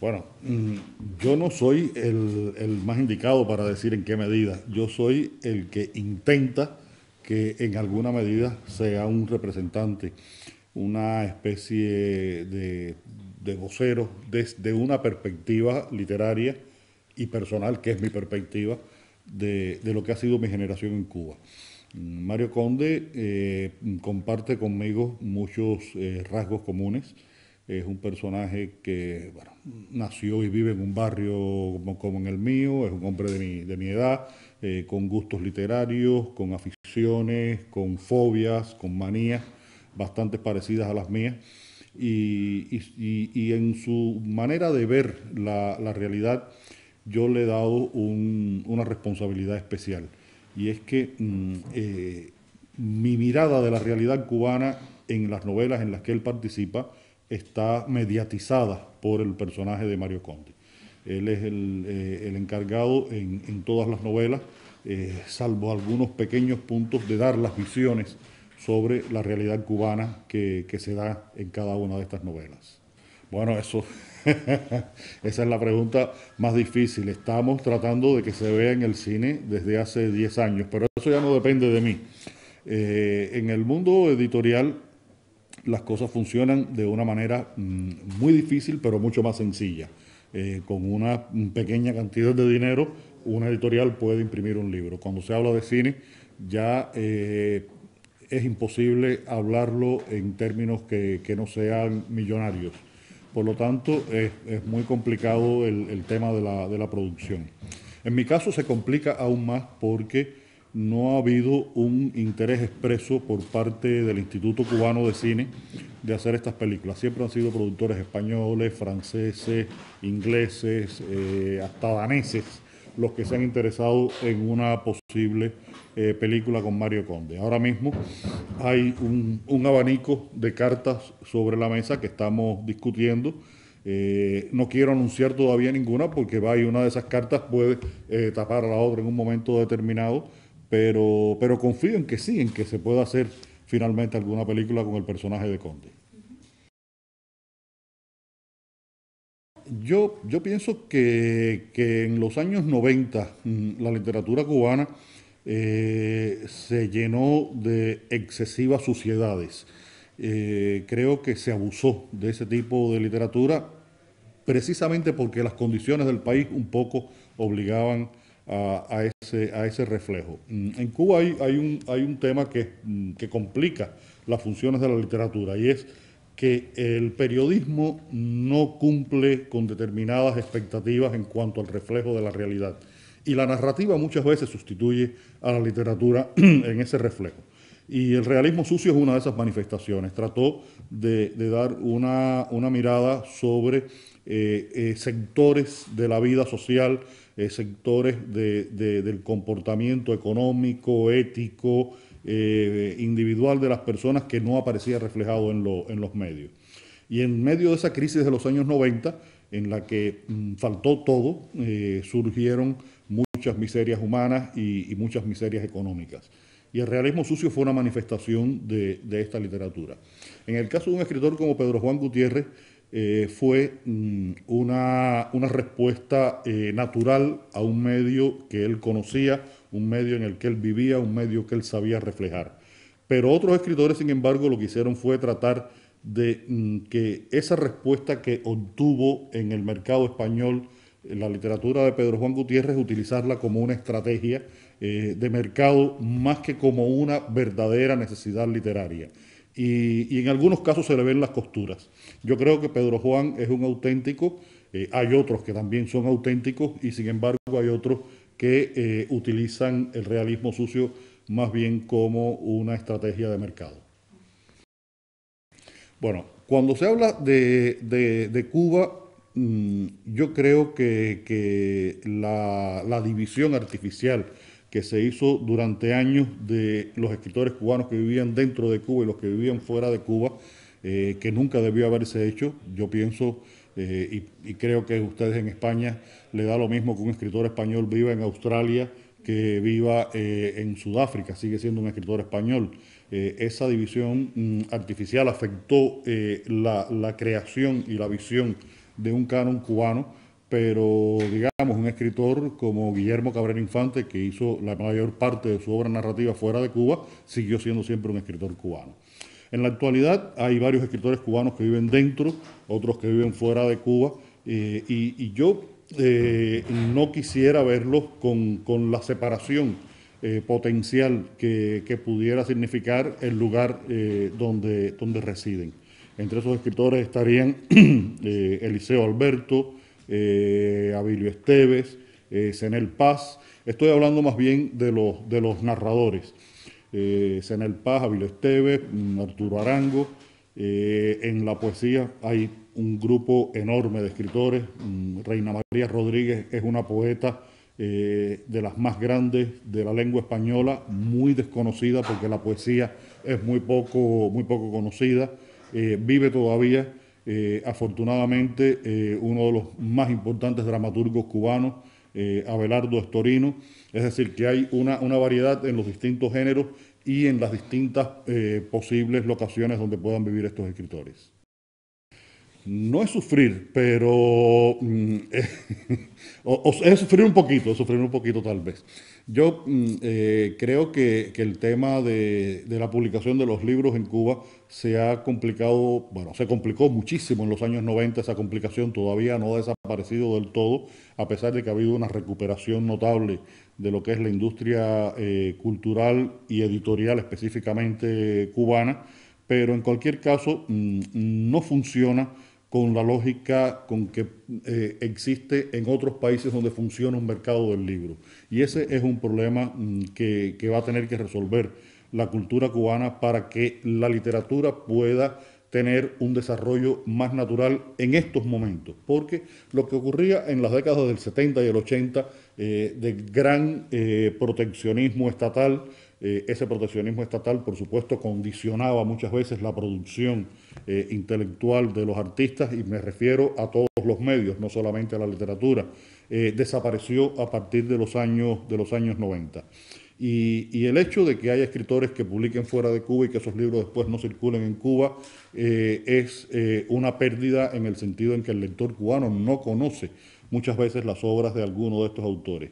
Bueno, yo no soy el, más indicado para decir en qué medida. Yo soy el que intenta que en alguna medida sea un representante, una especie de, vocero desde una perspectiva literaria y personal, que es mi perspectiva, de, lo que ha sido mi generación en Cuba. Mario Conde eh, comparte conmigo muchos eh, rasgos comunes es un personaje que nació y vive en un barrio como, en el mío, es un hombre de mi, edad, eh, con gustos literarios, con aficiones, con fobias, con manías bastante parecidas a las mías. Y, en su manera de ver la, realidad, yo le he dado una responsabilidad especial. Y es que mm, eh, mi mirada de la realidad cubana en las novelas en las que él participa está mediatizada por el personaje de Mario Conde. Él es el, eh, encargado en, todas las novelas, eh, salvo algunos pequeños puntos, de dar las visiones sobre la realidad cubana que, se da en cada una de estas novelas. Bueno, eso, esa es la pregunta más difícil. Estamos tratando de que se vea en el cine desde hace 10 años, pero eso ya no depende de mí. Eh, en el mundo editorial las cosas funcionan de una manera mm, muy difícil, pero mucho más sencilla. Eh, con una pequeña cantidad de dinero, una editorial puede imprimir un libro. Cuando se habla de cine, ya eh, es imposible hablarlo en términos que, no sean millonarios. Por lo tanto, es, muy complicado el, tema de la, de la producción. En mi caso se complica aún más porque no ha habido un interés expreso por parte del Instituto Cubano de Cine de hacer estas películas. Siempre han sido productores españoles, franceses, ingleses, eh, hasta daneses los que se han interesado en una posible eh, película con Mario Conde. Ahora mismo hay un, abanico de cartas sobre la mesa que estamos discutiendo. Eh, no quiero anunciar todavía ninguna porque va una de esas cartas puede tapar a la otra en un momento determinado pero, pero confío en que sí, en que se pueda hacer finalmente alguna película con el personaje de Conde. Yo, pienso que, en los años 90 mm, la literatura cubana eh, se llenó de excesivas suciedades. Eh, creo que se abusó de ese tipo de literatura precisamente porque las condiciones del país un poco obligaban a, ese, a ese reflejo. Mm, en Cuba hay, hay, un, hay un tema que, mm, que complica las funciones de la literatura y es que el periodismo no cumple con determinadas expectativas en cuanto al reflejo de la realidad. Y la narrativa muchas veces sustituye a la literatura en ese reflejo. Y el realismo sucio es una de esas manifestaciones. Trató de, dar una, mirada sobre eh, eh, sectores de la vida social eh, sectores del comportamiento económico, ético, eh, individual de las personas que no aparecía reflejado en, los medios. Y en medio de esa crisis de los años 90, en la que mm, faltó todo, eh, surgieron muchas miserias humanas y, muchas miserias económicas. Y el realismo sucio fue una manifestación de, de, esta literatura. En el caso de un escritor como Pedro Juan Gutiérrez, eh, fue mm, una, respuesta eh, natural a un medio que él conocía, un medio en el que él vivía, un medio que él sabía reflejar. Pero otros escritores, sin embargo, lo que hicieron fue tratar de mm, que esa respuesta que obtuvo en el mercado español en la literatura de Pedro Juan Gutiérrez, utilizarla como una estrategia eh, de mercado más que como una verdadera necesidad literaria y, en algunos casos se le ven las costuras. Yo creo que Pedro Juan es un auténtico, eh, hay otros que también son auténticos y sin embargo hay otros que eh, utilizan el realismo sucio más bien como una estrategia de mercado. Bueno, cuando se habla de, Cuba, mm, yo creo que, la, la división artificial que se hizo durante años de los escritores cubanos que vivían dentro de Cuba y los que vivían fuera de Cuba, eh, que nunca debió haberse hecho. Yo pienso eh, y, creo que ustedes en España le da lo mismo que un escritor español viva en Australia que viva eh, en Sudáfrica, sigue siendo un escritor español. esa división mm, artificial afectó la creación y la visión de un canon cubano pero digamos, un escritor como Guillermo Cabrera Infante, que hizo la mayor parte de su obra narrativa fuera de Cuba, siguió siendo siempre un escritor cubano. En la actualidad hay varios escritores cubanos que viven dentro, otros que viven fuera de Cuba, eh, y, yo eh, no quisiera verlos con, la separación eh, potencial que, pudiera significar el lugar donde, donde residen. Entre esos escritores estarían Eliseo Alberto, eh, Abilio Esteves, eh, Senel Paz. Estoy hablando más bien de los, de los narradores. Eh, Senel Paz, Abilio Esteves, mm, Arturo Arango. Eh, en la poesía hay un grupo enorme de escritores. Mm, Reina María Rodríguez es una poeta eh, de las más grandes de la lengua española, muy desconocida porque la poesía es muy poco, muy poco conocida, vive todavía eh, afortunadamente eh, uno de los más importantes dramaturgos cubanos, eh, Abelardo Estorino, es decir, que hay una, variedad en los distintos géneros y en las distintas posibles locaciones donde puedan vivir estos escritores no es sufrir, pero mm, es sufrir un poquito, sufrir un poquito tal vez. Yo mm, eh, creo que, el tema de, la publicación de los libros en Cuba se ha complicado, bueno, se complicó muchísimo en los años 90, esa complicación todavía no ha desaparecido del todo, a pesar de que ha habido una recuperación notable de lo que es la industria eh, cultural y editorial específicamente cubana, pero en cualquier caso mm, no funciona con la lógica con que eh, existe en otros países donde funciona un mercado del libro. Y ese es un problema mm, que, va a tener que resolver la cultura cubana para que la literatura pueda tener un desarrollo más natural en estos momentos, porque lo que ocurría en las décadas del 70 y el 80 eh, de gran eh, proteccionismo estatal, eh, ese proteccionismo estatal, por supuesto, condicionaba muchas veces la producción eh, intelectual de los artistas y me refiero a todos los medios, no solamente a la literatura. Eh, desapareció a partir de los años, de los años 90. y, el hecho de que haya escritores que publiquen fuera de Cuba y que esos libros después no circulen en Cuba es una pérdida en el sentido en que el lector cubano no conoce muchas veces las obras de alguno de estos autores.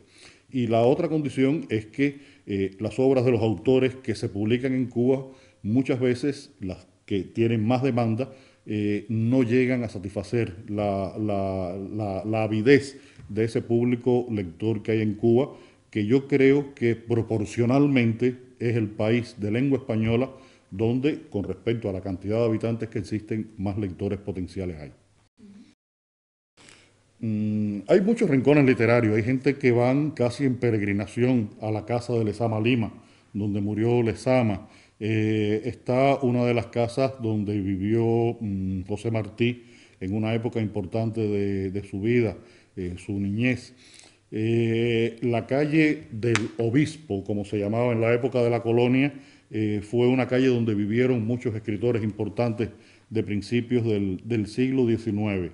Y la otra condición es que eh, las obras de los autores que se publican en Cuba, muchas veces las que tienen más demanda, eh, no llegan a satisfacer la, avidez de ese público lector que hay en Cuba, que yo creo que proporcionalmente es el país de lengua española donde, con respecto a la cantidad de habitantes que existen, más lectores potenciales hay. Mm, hay muchos rincones literarios, hay gente que van casi en peregrinación a la casa de Lezama Lima, donde murió Lezama. Eh, está una de las casas donde vivió mm, José Martí en una época importante de, su vida, en eh, su niñez. Eh, la calle del obispo, como se llamaba en la época de la colonia, fue una calle donde vivieron muchos escritores importantes de principios del siglo XIX.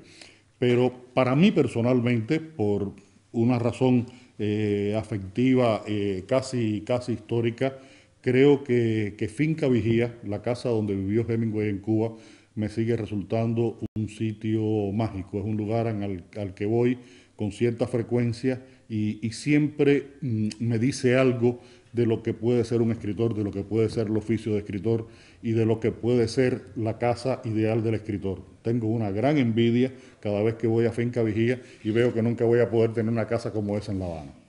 Pero para mí personalmente, por una razón eh, afectiva eh, casi, casi histórica, creo que, Finca Vigía, la casa donde vivió Hemingway en Cuba, me sigue resultando un sitio mágico, es un lugar al, que voy con cierta frecuencia y, siempre mm, me dice algo de lo que puede ser un escritor, de lo que puede ser el oficio de escritor y de lo que puede ser la casa ideal del escritor. Tengo una gran envidia cada vez que voy a Finca Vigía y veo que nunca voy a poder tener una casa como esa en La Habana.